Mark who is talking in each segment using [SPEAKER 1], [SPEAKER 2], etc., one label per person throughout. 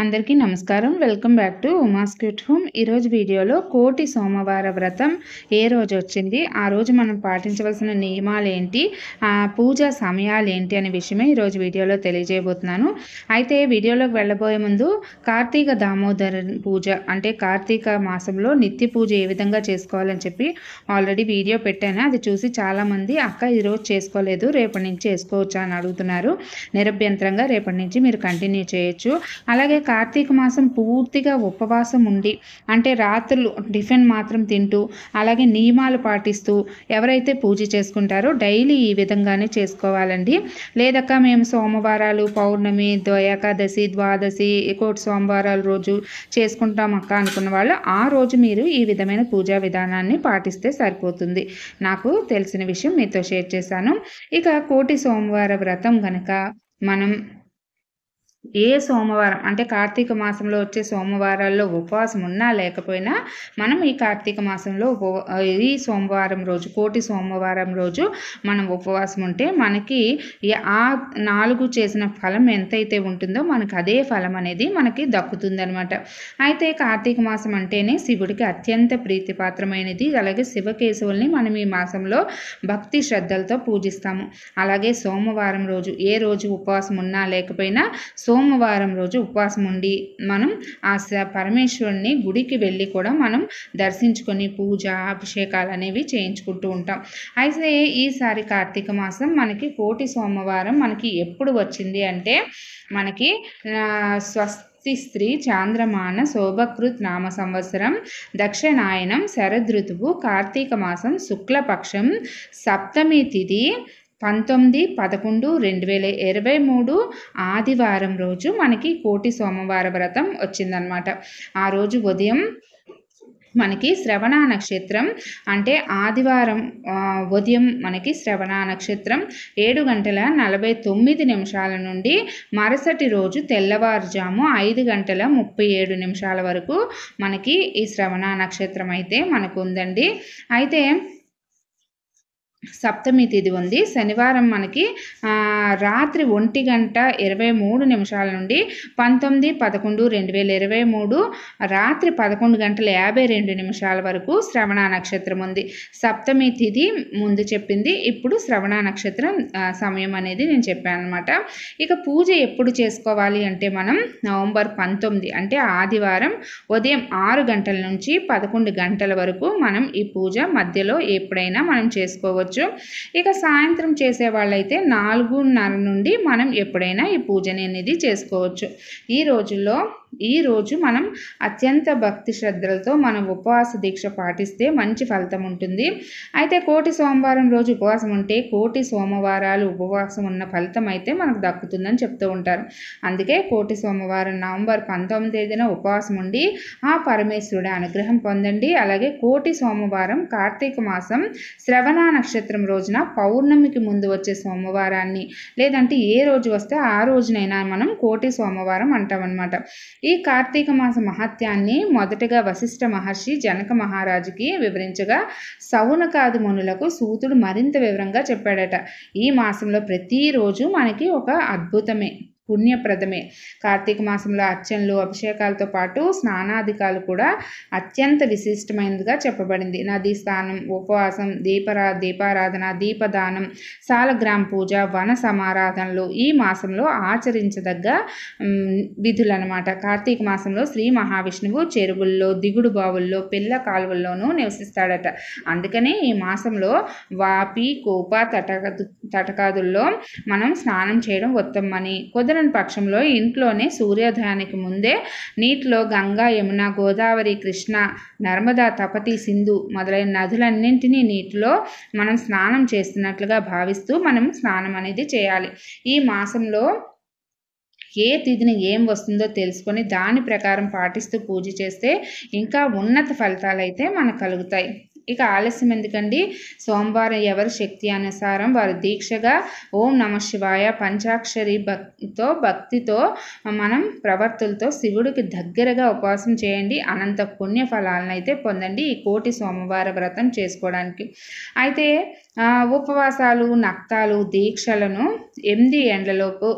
[SPEAKER 1] అందరికీ నమస్కారం welcome back to Uma's cute home ఈరోజు వీడియోలో కోటి సోమవార వ్రతం ఏ రోజు వచ్చింది ఆ రోజు మనం పాటించవలసిన నియమాలు ఏంటి పూజా సమయాలు ఏంటి అనే విషయమే ఈరోజు వీడియోలో తెలియజేయబోతున్నాను అయితే వీడియోలోకి వెళ్ళబోయే ముందు కార్తీక దామోదర పూజ అంటే కార్తీక మాసంలో నిత్య పూజ ఏ విధంగా చేసుకోవాలని చెప్పి ఆల్రెడీ వీడియో పెట్టాను అది చూసి చాలామంది అక్క ఈరోజు చేసుకోలేదు రేపటి నుంచి చేసుకోవచ్చు అని అడుగుతున్నారు నిరభ్యంతరంగా రేపటి నుంచి మీరు కంటిన్యూ చేయొచ్చు అలాగే కార్తీక మాసం పూర్తిగా ఉపవాసం ఉండి అంటే రాత్రులు టిఫిన్ మాత్రం తింటూ అలాగే నియమాలు పాటిస్తూ ఎవరైతే పూజ చేసుకుంటారో డైలీ ఈ విధంగానే చేసుకోవాలండి లేదక్క మేము సోమవారాలు పౌర్ణమి ద్వయాకాదశి ద్వాదశి కోటి సోమవారాల రోజు చేసుకుంటాం అక్క అనుకున్న వాళ్ళు ఆ రోజు మీరు ఈ విధమైన పూజా విధానాన్ని పాటిస్తే సరిపోతుంది నాకు తెలిసిన విషయం మీతో షేర్ చేశాను ఇక కోటి సోమవార వ్రతం గనక మనం ఏ సోమవారం అంటే కార్తీక మాసంలో వచ్చే సోమవారాల్లో ఉపవాసం ఉన్నా లేకపోయినా మనం ఈ కార్తీక మాసంలో ఈ సోమవారం రోజు కోటి సోమవారం రోజు మనం ఉపవాసం ఉంటే మనకి ఆ నాలుగు చేసిన ఫలం ఎంతైతే ఉంటుందో మనకు అదే ఫలం అనేది మనకి దక్కుతుందనమాట అయితే కార్తీక మాసం అంటేనే శివుడికి అత్యంత ప్రీతిపాత్రమైనది అలాగే శివకేశవుల్ని మనం ఈ మాసంలో భక్తి శ్రద్ధలతో పూజిస్తాము అలాగే సోమవారం రోజు ఏ రోజు ఉపవాసం ఉన్నా లేకపోయినా సో సోమవారం రోజు ఉపవాసం ఉండి మనం ఆ పరమేశ్వరుని గుడికి వెళ్ళి కూడా మనం దర్శించుకొని పూజ అభిషేకాలు అనేవి చేయించుకుంటూ ఉంటాం అయితే ఈసారి కార్తీక మాసం మనకి కోటి సోమవారం మనకి ఎప్పుడు వచ్చింది అంటే మనకి స్వస్థ స్తి స్త్రీ చాంద్రమాన శోభకృత్ నామ సంవత్సరం దక్షిణాయనం శరదృతువు కార్తీక మాసం శుక్లపక్షం సప్తమి తిథి పంతొమ్మిది పదకొండు రెండు వేల ఇరవై మూడు ఆదివారం రోజు మనకి కోటి సోమవార వ్రతం వచ్చిందనమాట ఆ రోజు ఉదయం మనకి శ్రవణ నక్షత్రం అంటే ఆదివారం ఉదయం మనకి శ్రవణ నక్షత్రం ఏడు గంటల నలభై తొమ్మిది నిమిషాల నుండి మరుసటి రోజు తెల్లవారుజాము ఐదు గంటల ముప్పై ఏడు నిమిషాల వరకు మనకి ఈ శ్రవణ నక్షత్రం అయితే మనకు ఉందండి అయితే సప్తమి తిథి ఉంది శనివారం మనకి రాత్రి ఒంటి గంట ఇరవై మూడు నిమిషాల నుండి పంతొమ్మిది పదకొండు రెండు వేల ఇరవై మూడు రాత్రి పదకొండు గంటల యాభై రెండు నిమిషాల వరకు శ్రవణ నక్షత్రం ఉంది సప్తమి తిథి ముందు చెప్పింది ఇప్పుడు శ్రవణ నక్షత్రం సమయం అనేది నేను చెప్పాను అనమాట ఇక పూజ ఎప్పుడు చేసుకోవాలి అంటే మనం నవంబర్ పంతొమ్మిది అంటే ఆదివారం ఉదయం ఆరు గంటల నుంచి పదకొండు గంటల వరకు మనం ఈ పూజ మధ్యలో ఎప్పుడైనా మనం చేసుకోవచ్చు చేసుకోవచ్చు ఇక సాయంత్రం చేసే వాళ్ళైతే నాలుగున్నర నుండి మనం ఎప్పుడైనా ఈ పూజని అనేది చేసుకోవచ్చు ఈ రోజుల్లో ఈరోజు మనం అత్యంత భక్తి శ్రద్ధలతో మనం ఉపవాస దీక్ష పాటిస్తే మంచి ఫలితం ఉంటుంది అయితే కోటి సోమవారం రోజు ఉపవాసం ఉంటే కోటి సోమవారాలు ఉపవాసం ఉన్న ఫలితం అయితే మనకు దక్కుతుందని చెప్తూ ఉంటారు అందుకే కోటి సోమవారం నవంబర్ పంతొమ్మిది తేదీన ఉపవాసం ఉండి ఆ పరమేశ్వరుడి అనుగ్రహం పొందండి అలాగే కోటి సోమవారం కార్తీక మాసం శ్రవణ నక్షత్రం రోజున పౌర్ణమికి ముందు వచ్చే సోమవారాన్ని లేదంటే ఏ రోజు వస్తే ఆ రోజునైనా మనం కోటి సోమవారం అంటామన్నమాట ఈ కార్తీక మాస మహత్యాన్ని మొదటగా వశిష్ఠ మహర్షి జనక మహారాజుకి వివరించగా సౌనకాది మునులకు సూతుడు మరింత వివరంగా చెప్పాడట ఈ మాసంలో ప్రతిరోజు మనకి ఒక అద్భుతమే పుణ్యప్రదమే కార్తీక మాసంలో అర్చనలు అభిషేకాలతో పాటు స్నానాధికాలు కూడా అత్యంత విశిష్టమైనదిగా చెప్పబడింది నదీ స్నానం ఉపవాసం దీపరా దీపారాధన దీపదానం సాలగ్రామ పూజ వన సమారాధనలు ఈ మాసంలో ఆచరించదగ్గ అనమాట కార్తీక మాసంలో శ్రీ మహావిష్ణువు చెరువుల్లో దిగుడు బావుల్లో పిల్ల కాలువల్లోనూ నివసిస్తాడట అందుకనే ఈ మాసంలో వాపి కోప తటక తటకాదుల్లో మనం స్నానం చేయడం ఉత్తమమని కుదర కుదరని పక్షంలో ఇంట్లోనే సూర్యోదయానికి ముందే నీటిలో గంగా యమున గోదావరి కృష్ణ నర్మదా తపతి సింధు మొదలైన నదులన్నింటినీ నీటిలో మనం స్నానం చేస్తున్నట్లుగా భావిస్తూ మనం స్నానం అనేది చేయాలి ఈ మాసంలో ఏ తిథిని ఏం వస్తుందో తెలుసుకొని దాని ప్రకారం పాటిస్తూ పూజ చేస్తే ఇంకా ఉన్నత ఫలితాలు అయితే మనకు కలుగుతాయి ఇక ఆలస్యం ఎందుకండి సోమవారం ఎవరి శక్తి అనుసారం వారు దీక్షగా ఓం నమ శివాయ పంచాక్షరి భక్తితో భక్తితో మనం ప్రవర్తులతో శివుడికి దగ్గరగా ఉపవాసం చేయండి అనంత పుణ్య ఫలాలను అయితే పొందండి ఈ కోటి సోమవార వ్రతం చేసుకోవడానికి అయితే ఉపవాసాలు నక్తాలు దీక్షలను ఎనిమిది ఎండ్లలోపు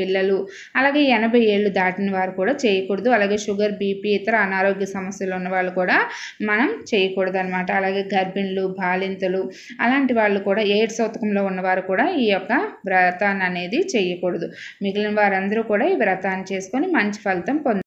[SPEAKER 1] పిల్లలు అలాగే ఎనభై ఏళ్ళు దాటిన వారు కూడా చేయకూడదు అలాగే షుగర్ బీపీ ఇతర అనారోగ్య సమస్యలు ఉన్న వాళ్ళు కూడా మనం చేయకూడదు అనమాట అలాగే గర్భిణులు బాలింతలు అలాంటి వాళ్ళు కూడా ఎయిడ్స్ శతకంలో ఉన్నవారు కూడా ఈ యొక్క వ్రతాన్ని అనేది చేయకూడదు మిగిలిన వారందరూ కూడా ఈ వ్రతాన్ని చేసుకొని మంచి ఫలితం పొందు